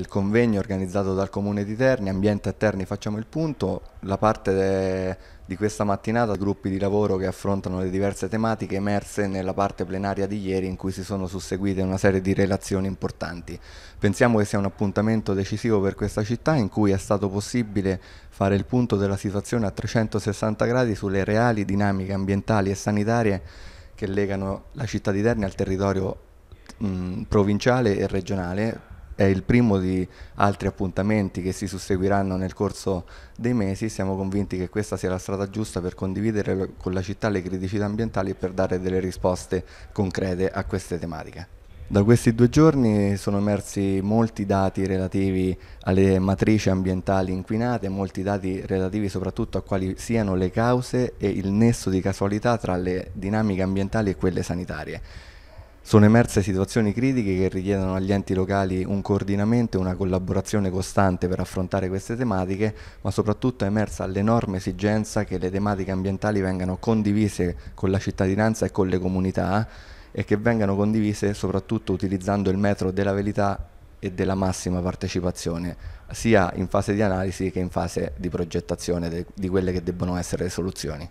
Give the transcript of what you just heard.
il convegno organizzato dal Comune di Terni, Ambiente a Terni Facciamo il Punto, la parte di questa mattinata, gruppi di lavoro che affrontano le diverse tematiche emerse nella parte plenaria di ieri in cui si sono susseguite una serie di relazioni importanti. Pensiamo che sia un appuntamento decisivo per questa città in cui è stato possibile fare il punto della situazione a 360 gradi sulle reali dinamiche ambientali e sanitarie che legano la città di Terni al territorio mh, provinciale e regionale è il primo di altri appuntamenti che si susseguiranno nel corso dei mesi. Siamo convinti che questa sia la strada giusta per condividere con la città le criticità ambientali e per dare delle risposte concrete a queste tematiche. Da questi due giorni sono emersi molti dati relativi alle matrici ambientali inquinate, molti dati relativi soprattutto a quali siano le cause e il nesso di casualità tra le dinamiche ambientali e quelle sanitarie. Sono emerse situazioni critiche che richiedono agli enti locali un coordinamento e una collaborazione costante per affrontare queste tematiche, ma soprattutto è emersa l'enorme esigenza che le tematiche ambientali vengano condivise con la cittadinanza e con le comunità e che vengano condivise soprattutto utilizzando il metro della verità e della massima partecipazione, sia in fase di analisi che in fase di progettazione di quelle che debbono essere le soluzioni.